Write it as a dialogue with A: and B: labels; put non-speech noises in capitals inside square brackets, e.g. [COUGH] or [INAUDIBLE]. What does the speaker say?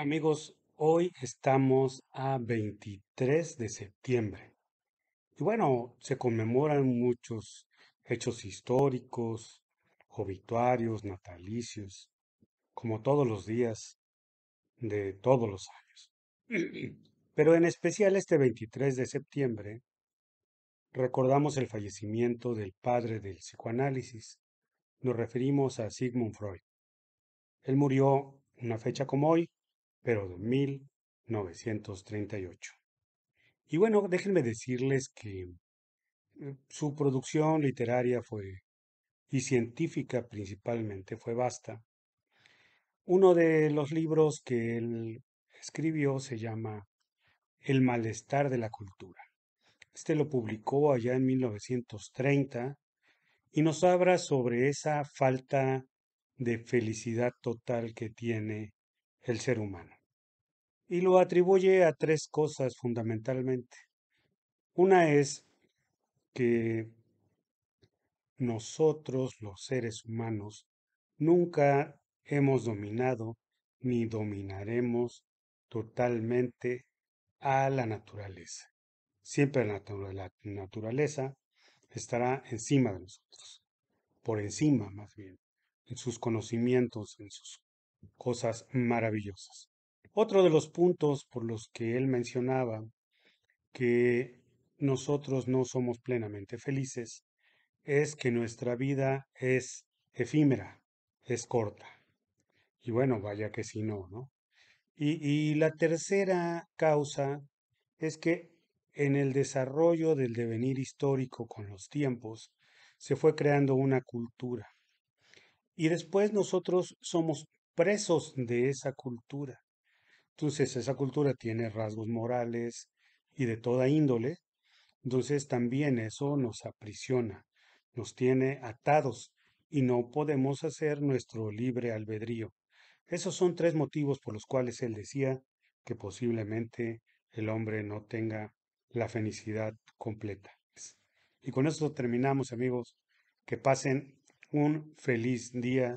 A: Amigos, hoy estamos a 23 de septiembre. Y bueno, se conmemoran muchos hechos históricos, obituarios, natalicios, como todos los días de todos los años. [CLEARS THROAT] Pero en especial este 23 de septiembre recordamos el fallecimiento del padre del psicoanálisis. Nos referimos a Sigmund Freud. Él murió una fecha como hoy, pero de 1938. Y bueno, déjenme decirles que eh, su producción literaria fue y científica principalmente fue vasta. Uno de los libros que él escribió se llama El malestar de la cultura. Este lo publicó allá en 1930 y nos habla sobre esa falta de felicidad total que tiene el ser humano. Y lo atribuye a tres cosas fundamentalmente. Una es que nosotros los seres humanos nunca hemos dominado ni dominaremos totalmente a la naturaleza. Siempre la, naturaleza estará encima de nosotros, por encima más bien, en sus conocimientos, en sus cosas maravillosas. Otro de los puntos por los que él mencionaba que nosotros no somos plenamente felices es que nuestra vida es efímera, es corta. Y bueno, vaya que si no, ¿no? Y, y la tercera causa es que en el desarrollo del devenir histórico con los tiempos se fue creando una cultura. Y después nosotros somos presos de esa cultura. Entonces, esa cultura tiene rasgos morales y de toda índole. Entonces, también eso nos aprisiona, nos tiene atados y no podemos hacer nuestro libre albedrío. Esos son tres motivos por los cuales él decía que posiblemente el hombre no tenga la felicidad completa. Y con esto terminamos, amigos. Que pasen un feliz día